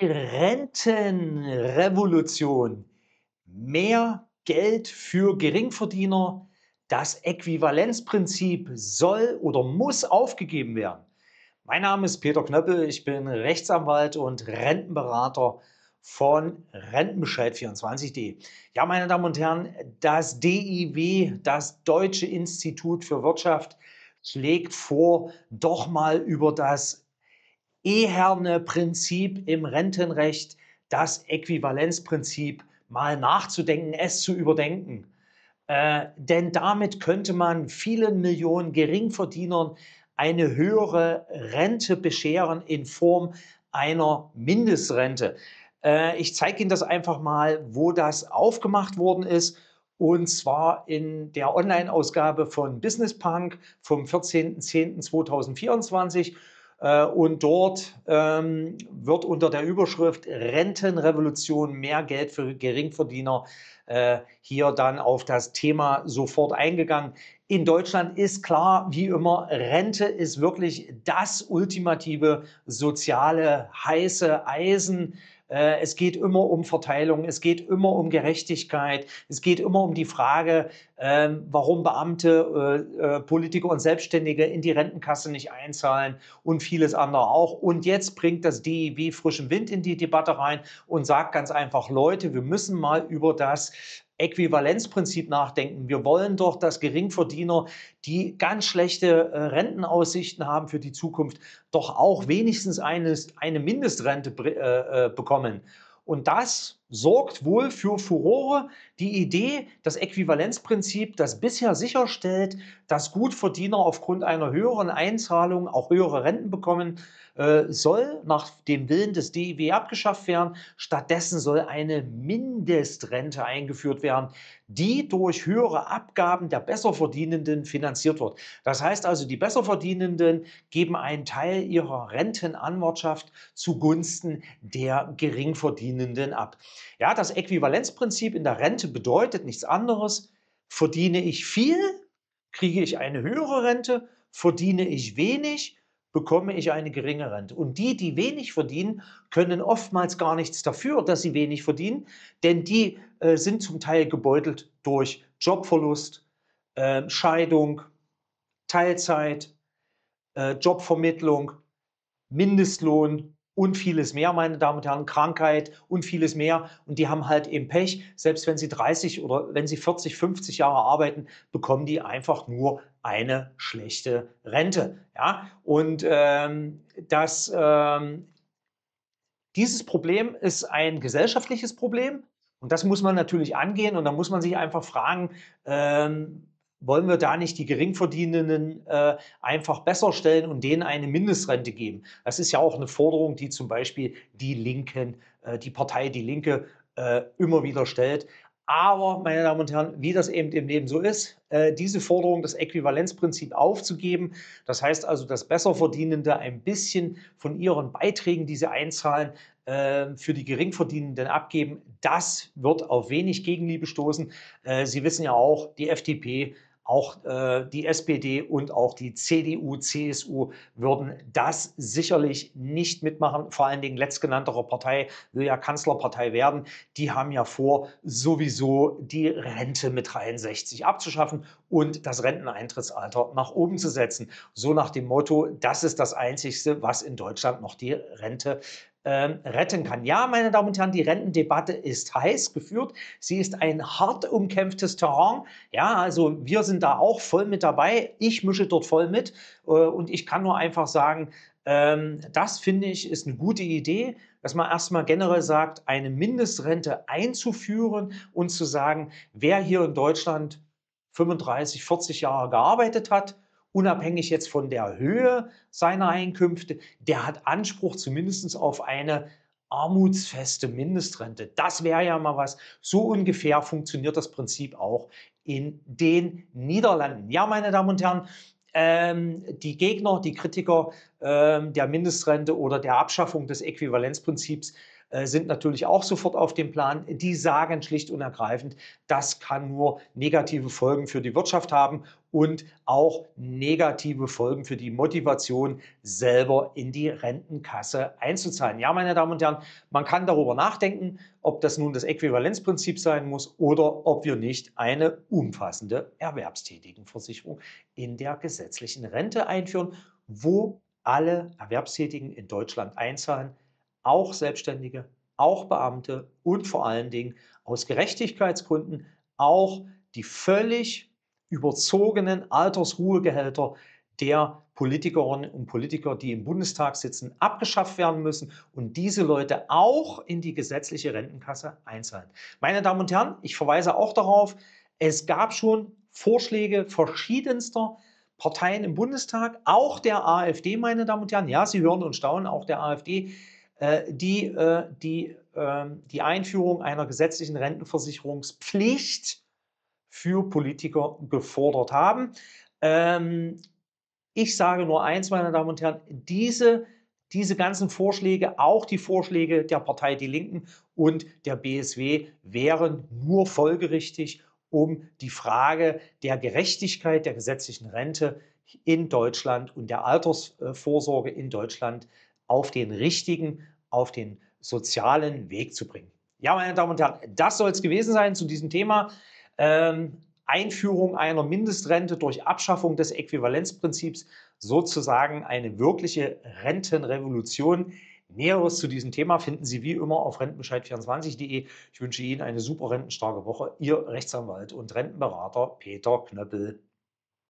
Die Rentenrevolution. Mehr Geld für Geringverdiener. Das Äquivalenzprinzip soll oder muss aufgegeben werden. Mein Name ist Peter Knöppel, ich bin Rechtsanwalt und Rentenberater von Rentenbescheid24.de. Ja, meine Damen und Herren, das DIW, das Deutsche Institut für Wirtschaft, schlägt vor, doch mal über das eherne Prinzip im Rentenrecht, das Äquivalenzprinzip, mal nachzudenken, es zu überdenken. Äh, denn damit könnte man vielen Millionen Geringverdienern eine höhere Rente bescheren in Form einer Mindestrente. Äh, ich zeige Ihnen das einfach mal, wo das aufgemacht worden ist. Und zwar in der Online-Ausgabe von Business Punk vom 14.10.2024. Äh, und dort ähm, wird unter der Überschrift Rentenrevolution mehr Geld für Geringverdiener äh, hier dann auf das Thema sofort eingegangen. In Deutschland ist klar, wie immer, Rente ist wirklich das ultimative soziale heiße Eisen. Äh, es geht immer um Verteilung, es geht immer um Gerechtigkeit, es geht immer um die Frage, ähm, warum Beamte, äh, äh, Politiker und Selbstständige in die Rentenkasse nicht einzahlen und vieles andere auch. Und jetzt bringt das DIW frischen Wind in die Debatte rein und sagt ganz einfach, Leute, wir müssen mal über das Äquivalenzprinzip nachdenken. Wir wollen doch, dass Geringverdiener, die ganz schlechte äh, Rentenaussichten haben für die Zukunft, doch auch wenigstens eine, eine Mindestrente äh, äh, bekommen. Und das sorgt wohl für Furore die Idee, das Äquivalenzprinzip, das bisher sicherstellt, dass Gutverdiener aufgrund einer höheren Einzahlung auch höhere Renten bekommen, äh, soll nach dem Willen des DIW abgeschafft werden. Stattdessen soll eine Mindestrente eingeführt werden, die durch höhere Abgaben der Besserverdienenden finanziert wird. Das heißt also, die Besserverdienenden geben einen Teil ihrer Rentenanwartschaft zugunsten der Geringverdienenden ab. Ja, das Äquivalenzprinzip in der Rente bedeutet nichts anderes. Verdiene ich viel, kriege ich eine höhere Rente. Verdiene ich wenig, bekomme ich eine geringe Rente. Und die, die wenig verdienen, können oftmals gar nichts dafür, dass sie wenig verdienen, denn die äh, sind zum Teil gebeutelt durch Jobverlust, äh, Scheidung, Teilzeit, äh, Jobvermittlung, Mindestlohn und vieles mehr, meine Damen und Herren, Krankheit und vieles mehr. Und die haben halt eben Pech. Selbst wenn sie 30 oder wenn sie 40, 50 Jahre arbeiten, bekommen die einfach nur eine schlechte Rente. Ja? Und ähm, das, ähm, dieses Problem ist ein gesellschaftliches Problem. Und das muss man natürlich angehen und da muss man sich einfach fragen, ähm, wollen wir da nicht die Geringverdienenden äh, einfach besser stellen und denen eine Mindestrente geben? Das ist ja auch eine Forderung, die zum Beispiel die Linken, äh, die Partei Die Linke äh, immer wieder stellt. Aber, meine Damen und Herren, wie das eben im Leben so ist, äh, diese Forderung, das Äquivalenzprinzip aufzugeben, das heißt also, dass Besserverdienende ein bisschen von ihren Beiträgen, die sie einzahlen, äh, für die Geringverdienenden abgeben, das wird auf wenig Gegenliebe stoßen. Äh, sie wissen ja auch, die FDP auch äh, die SPD und auch die CDU, CSU würden das sicherlich nicht mitmachen. Vor allen Dingen letztgenanntere Partei will ja Kanzlerpartei werden. Die haben ja vor, sowieso die Rente mit 63 abzuschaffen und das Renteneintrittsalter nach oben zu setzen. So nach dem Motto, das ist das Einzigste, was in Deutschland noch die Rente ähm, retten kann. Ja, meine Damen und Herren, die Rentendebatte ist heiß geführt. Sie ist ein hart umkämpftes Terrain. Ja, also wir sind da auch voll mit dabei. Ich mische dort voll mit äh, und ich kann nur einfach sagen, ähm, das finde ich ist eine gute Idee, dass man erstmal generell sagt, eine Mindestrente einzuführen und zu sagen, wer hier in Deutschland 35, 40 Jahre gearbeitet hat, unabhängig jetzt von der Höhe seiner Einkünfte, der hat Anspruch zumindest auf eine armutsfeste Mindestrente. Das wäre ja mal was. So ungefähr funktioniert das Prinzip auch in den Niederlanden. Ja, meine Damen und Herren, ähm, die Gegner, die Kritiker ähm, der Mindestrente oder der Abschaffung des Äquivalenzprinzips äh, sind natürlich auch sofort auf dem Plan. Die sagen schlicht und ergreifend, das kann nur negative Folgen für die Wirtschaft haben und auch negative Folgen für die Motivation, selber in die Rentenkasse einzuzahlen. Ja, meine Damen und Herren, man kann darüber nachdenken, ob das nun das Äquivalenzprinzip sein muss oder ob wir nicht eine umfassende Erwerbstätigenversicherung in der gesetzlichen Rente einführen, wo alle Erwerbstätigen in Deutschland einzahlen, auch Selbstständige, auch Beamte und vor allen Dingen aus Gerechtigkeitsgründen auch die völlig überzogenen Altersruhegehälter der Politikerinnen und Politiker, die im Bundestag sitzen, abgeschafft werden müssen und diese Leute auch in die gesetzliche Rentenkasse einzahlen. Meine Damen und Herren, ich verweise auch darauf, es gab schon Vorschläge verschiedenster Parteien im Bundestag, auch der AfD, meine Damen und Herren. Ja, Sie hören und staunen, auch der AfD äh, die äh, die, ähm, die Einführung einer gesetzlichen Rentenversicherungspflicht für Politiker gefordert haben. Ähm, ich sage nur eins, meine Damen und Herren, diese, diese ganzen Vorschläge, auch die Vorschläge der Partei Die Linken und der BSW, wären nur folgerichtig, um die Frage der Gerechtigkeit der gesetzlichen Rente in Deutschland und der Altersvorsorge in Deutschland zu auf den richtigen, auf den sozialen Weg zu bringen. Ja, meine Damen und Herren, das soll es gewesen sein zu diesem Thema. Ähm, Einführung einer Mindestrente durch Abschaffung des Äquivalenzprinzips, sozusagen eine wirkliche Rentenrevolution. Näheres zu diesem Thema finden Sie wie immer auf rentenbescheid24.de. Ich wünsche Ihnen eine super rentenstarke Woche. Ihr Rechtsanwalt und Rentenberater Peter Knöppel.